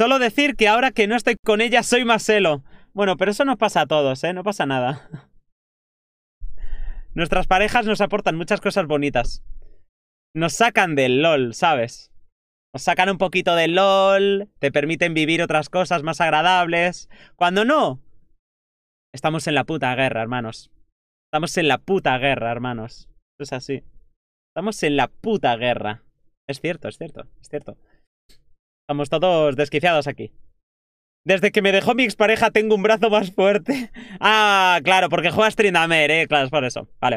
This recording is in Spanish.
Solo decir que ahora que no estoy con ella soy más celo. Bueno, pero eso nos pasa a todos, ¿eh? No pasa nada. Nuestras parejas nos aportan muchas cosas bonitas. Nos sacan del LOL, ¿sabes? Nos sacan un poquito del LOL, te permiten vivir otras cosas más agradables. Cuando no, estamos en la puta guerra, hermanos. Estamos en la puta guerra, hermanos. Es así. Estamos en la puta guerra. Es cierto, es cierto, es cierto. Estamos todos desquiciados aquí. Desde que me dejó mi expareja tengo un brazo más fuerte. Ah, claro, porque juegas Trindamer, eh. Claro, es por eso. Vale, vale.